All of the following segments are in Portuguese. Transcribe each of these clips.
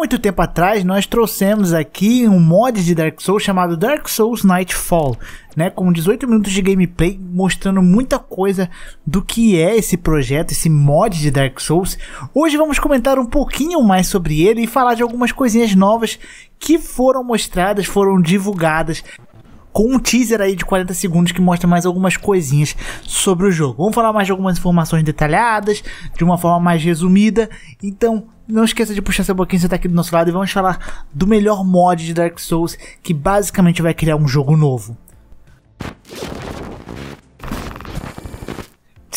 muito tempo atrás, nós trouxemos aqui um mod de Dark Souls chamado Dark Souls Nightfall, né? Com 18 minutos de gameplay, mostrando muita coisa do que é esse projeto, esse mod de Dark Souls. Hoje vamos comentar um pouquinho mais sobre ele e falar de algumas coisinhas novas que foram mostradas, foram divulgadas com um teaser aí de 40 segundos que mostra mais algumas coisinhas sobre o jogo. Vamos falar mais de algumas informações detalhadas, de uma forma mais resumida. Então, não esqueça de puxar seu boquinho, você tá aqui do nosso lado e vamos falar do melhor mod de Dark Souls, que basicamente vai criar um jogo novo.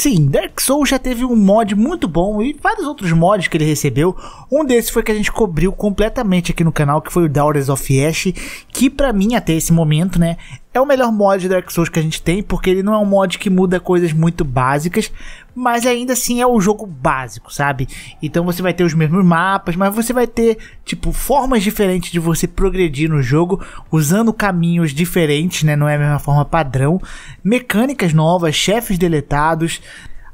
Sim, Dark Souls já teve um mod muito bom e vários outros mods que ele recebeu. Um desses foi que a gente cobriu completamente aqui no canal, que foi o Daughters of Ash, que para mim até esse momento, né, é o melhor mod de Dark Souls que a gente tem, porque ele não é um mod que muda coisas muito básicas, mas ainda assim é o jogo básico, sabe? Então você vai ter os mesmos mapas, mas você vai ter, tipo, formas diferentes de você progredir no jogo, usando caminhos diferentes, né? Não é a mesma forma padrão, mecânicas novas, chefes deletados,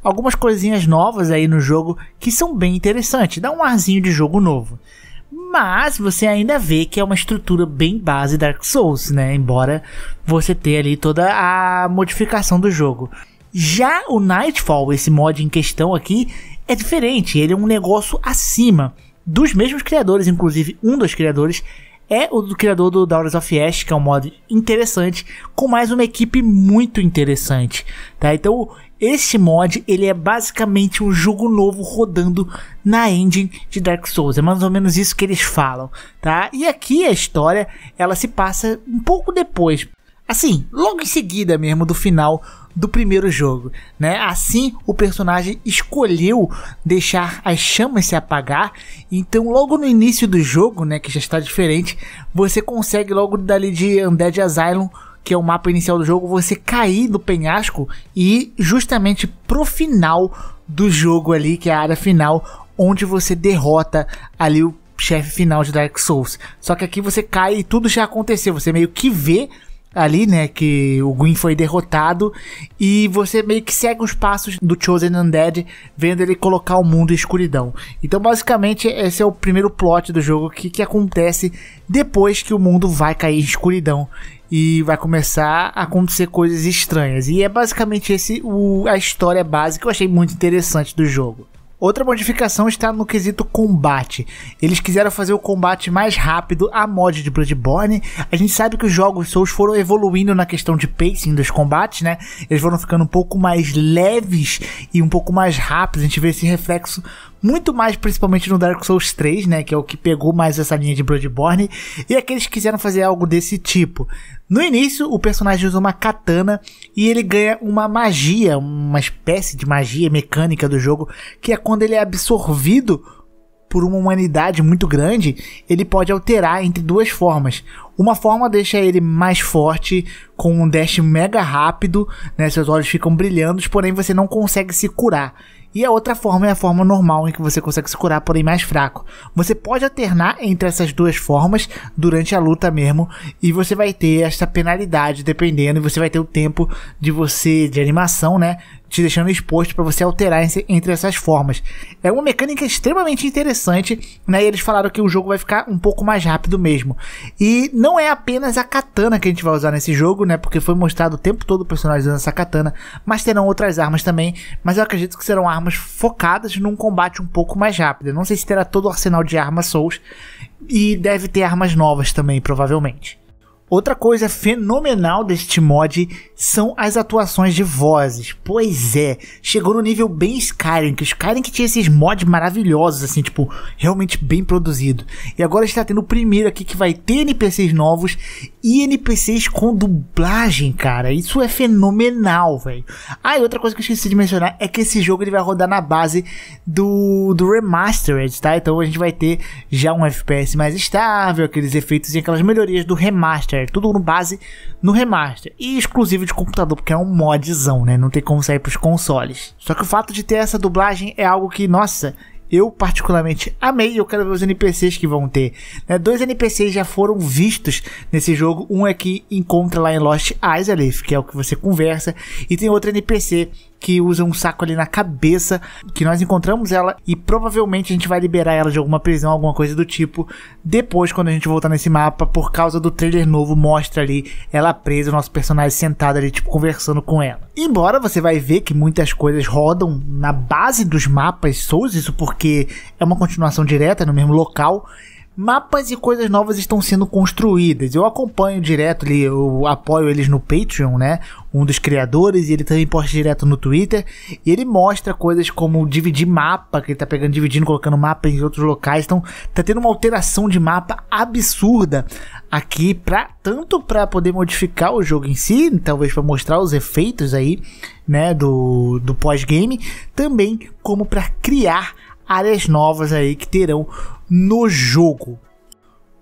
algumas coisinhas novas aí no jogo que são bem interessantes, dá um arzinho de jogo novo. Mas você ainda vê que é uma estrutura bem base Dark Souls, né? Embora você tenha ali toda a modificação do jogo. Já o Nightfall, esse mod em questão aqui, é diferente. Ele é um negócio acima dos mesmos criadores, inclusive um dos criadores é o do criador do Daughters of Ash, que é um mod interessante, com mais uma equipe muito interessante, tá? Então, este mod ele é basicamente um jogo novo rodando na engine de Dark Souls. É mais ou menos isso que eles falam, tá? E aqui a história ela se passa um pouco depois, assim, logo em seguida mesmo do final do primeiro jogo, né? Assim, o personagem escolheu deixar as chamas se apagar, então logo no início do jogo, né, que já está diferente, você consegue logo dali de Undead Asylum que é o mapa inicial do jogo, você cair do penhasco e ir justamente pro final do jogo ali, que é a área final, onde você derrota ali o chefe final de Dark Souls. Só que aqui você cai e tudo já aconteceu, você meio que vê ali, né, que o Gwyn foi derrotado e você meio que segue os passos do Chosen Undead, vendo ele colocar o mundo em escuridão. Então, basicamente, esse é o primeiro plot do jogo que, que acontece depois que o mundo vai cair em escuridão e vai começar a acontecer coisas estranhas. E é basicamente esse o, a história básica que eu achei muito interessante do jogo. Outra modificação está no quesito combate. Eles quiseram fazer o combate mais rápido a mod de Bloodborne. A gente sabe que os jogos Souls foram evoluindo na questão de pacing dos combates, né? Eles foram ficando um pouco mais leves e um pouco mais rápidos. A gente vê esse reflexo muito mais principalmente no Dark Souls 3, né, que é o que pegou mais essa linha de Bloodborne, e aqueles é quiseram fazer algo desse tipo. No início, o personagem usa uma katana e ele ganha uma magia, uma espécie de magia mecânica do jogo, que é quando ele é absorvido por uma humanidade muito grande, ele pode alterar entre duas formas. Uma forma deixa ele mais forte, com um dash mega rápido, né? Seus olhos ficam brilhando, porém você não consegue se curar. E a outra forma é a forma normal, em que você consegue se curar, porém mais fraco. Você pode alternar entre essas duas formas durante a luta mesmo, e você vai ter esta penalidade dependendo, e você vai ter o tempo de você, de animação, né? te deixando exposto para você alterar entre essas formas. É uma mecânica extremamente interessante, né? E eles falaram que o jogo vai ficar um pouco mais rápido mesmo. E não é apenas a katana que a gente vai usar nesse jogo, né? Porque foi mostrado o tempo todo o personagem usando essa katana, mas terão outras armas também, mas eu acredito que serão armas focadas num combate um pouco mais rápido. Eu não sei se terá todo o arsenal de armas Souls e deve ter armas novas também, provavelmente. Outra coisa fenomenal deste mod são as atuações de vozes. Pois é, chegou no nível bem Skyrim, que Skyrim que tinha esses mods maravilhosos, assim, tipo, realmente bem produzido. E agora está tendo o primeiro aqui que vai ter NPCs novos e NPCs com dublagem, cara. Isso é fenomenal, velho. Ah, e outra coisa que eu esqueci de mencionar é que esse jogo ele vai rodar na base do, do Remastered, tá? Então a gente vai ter já um FPS mais estável, aqueles efeitos e aquelas melhorias do Remastered. Fair, tudo no base no remaster. E exclusivo de computador, porque é um modzão, né? Não tem como sair pros consoles. Só que o fato de ter essa dublagem é algo que, nossa, eu particularmente amei eu quero ver os NPCs que vão ter. Né? Dois NPCs já foram vistos nesse jogo. Um é que encontra lá em Lost Island, que é o que você conversa, e tem outro NPC que usa um saco ali na cabeça, que nós encontramos ela e provavelmente a gente vai liberar ela de alguma prisão, alguma coisa do tipo, depois quando a gente voltar nesse mapa, por causa do trailer novo mostra ali ela presa, o nosso personagem sentado ali, tipo, conversando com ela. Embora você vai ver que muitas coisas rodam na base dos mapas Souls, isso porque é uma continuação direta no mesmo local, mapas e coisas novas estão sendo construídas. Eu acompanho direto ali, eu apoio eles no Patreon, né? Um dos criadores, e ele também posta direto no Twitter. E ele mostra coisas como dividir mapa, que ele tá pegando, dividindo, colocando mapa em outros locais. Então, tá tendo uma alteração de mapa absurda aqui, pra, tanto para poder modificar o jogo em si, talvez para mostrar os efeitos aí, né, do, do pós-game, também como para criar áreas novas aí que terão no jogo.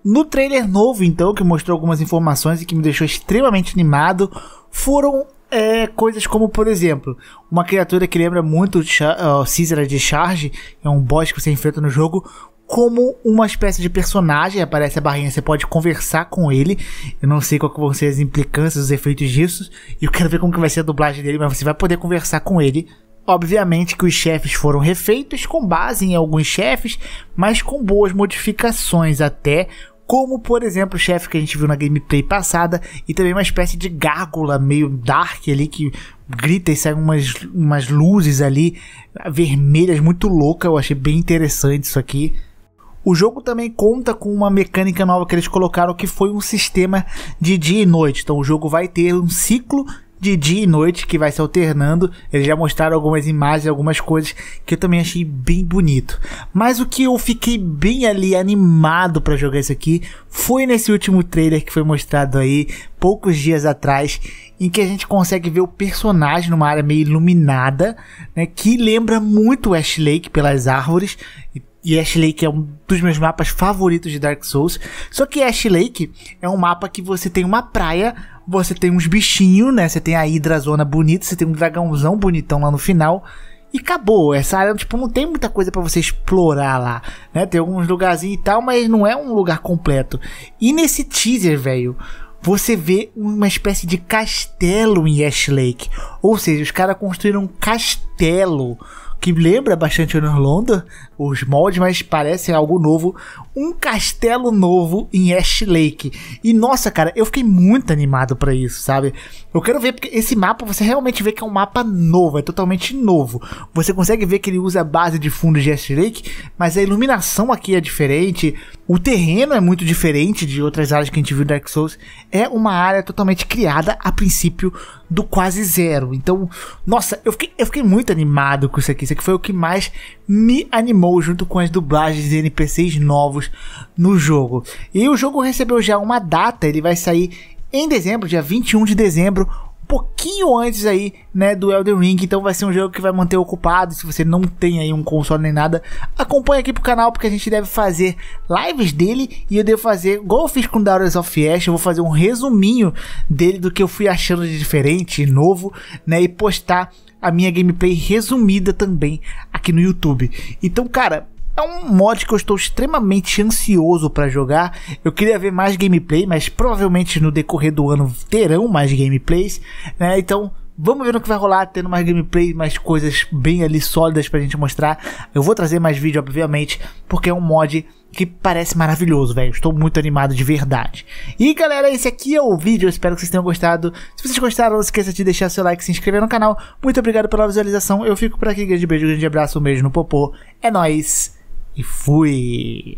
No trailer novo, então, que mostrou algumas informações e que me deixou extremamente animado, foram é, coisas como, por exemplo, uma criatura que lembra muito o Caesar de Charge, é um boss que você enfrenta no jogo, como uma espécie de personagem, aparece a barrinha, você pode conversar com ele. Eu não sei qual que vão ser as implicâncias, os efeitos disso, e eu quero ver como que vai ser a dublagem dele, mas você vai poder conversar com ele Obviamente que os chefes foram refeitos com base em alguns chefes, mas com boas modificações até, como por exemplo o chefe que a gente viu na gameplay passada e também uma espécie de gárgula meio dark ali que grita e sai umas, umas luzes ali vermelhas muito louca, eu achei bem interessante isso aqui. O jogo também conta com uma mecânica nova que eles colocaram que foi um sistema de dia e noite. Então o jogo vai ter um ciclo de dia e noite, que vai se alternando. Eles já mostraram algumas imagens, algumas coisas que eu também achei bem bonito. Mas o que eu fiquei bem ali animado para jogar isso aqui foi nesse último trailer que foi mostrado aí poucos dias atrás, em que a gente consegue ver o personagem numa área meio iluminada, né, que lembra muito Ash Lake pelas árvores. E Ash Lake é um dos meus mapas favoritos de Dark Souls. Só que Ash Lake é um mapa que você tem uma praia você tem uns bichinhos, né? Você tem a hidrazona bonita, você tem um dragãozão bonitão lá no final. E acabou. Essa área, tipo, não tem muita coisa para você explorar lá, né? Tem alguns lugarzinhos e tal, mas não é um lugar completo. E nesse teaser, velho, você vê uma espécie de castelo em Ash Lake. Ou seja, os caras construíram um castelo que lembra bastante o London, os moldes, mas parece algo novo. Um castelo novo em Ash Lake. E nossa, cara, eu fiquei muito animado para isso, sabe? Eu quero ver, porque esse mapa você realmente vê que é um mapa novo, é totalmente novo. Você consegue ver que ele usa a base de fundo de Ash Lake, mas a iluminação aqui é diferente. O terreno é muito diferente de outras áreas que a gente viu no Dark Souls. É uma área totalmente criada a princípio do quase zero. Então, nossa, eu fiquei, eu fiquei muito animado com isso aqui. Isso aqui foi o que mais me animou, junto com as dublagens de NPCs novos no jogo. E o jogo recebeu já uma data, ele vai sair em dezembro, dia 21 de dezembro, pouquinho antes aí, né, do Elden Ring. Então vai ser um jogo que vai manter ocupado. Se você não tem aí um console nem nada, acompanha aqui pro canal porque a gente deve fazer lives dele e eu devo fazer, igual eu fiz com Daughters of Ash, eu vou fazer um resuminho dele do que eu fui achando de diferente, novo, né, e postar a minha gameplay resumida também aqui no YouTube. Então, cara, é um mod que eu estou extremamente ansioso para jogar. Eu queria ver mais gameplay, mas provavelmente no decorrer do ano terão mais gameplays, né? Então, Vamos ver no que vai rolar, tendo mais gameplay, mais coisas bem ali sólidas pra gente mostrar. Eu vou trazer mais vídeo, obviamente, porque é um mod que parece maravilhoso, velho. Estou muito animado de verdade. E galera, esse aqui é o vídeo, eu espero que vocês tenham gostado. Se vocês gostaram, não esqueça de deixar seu like, se inscrever no canal. Muito obrigado pela visualização, eu fico por aqui, grande beijo, grande abraço, um beijo no popô. É nóis! e fui.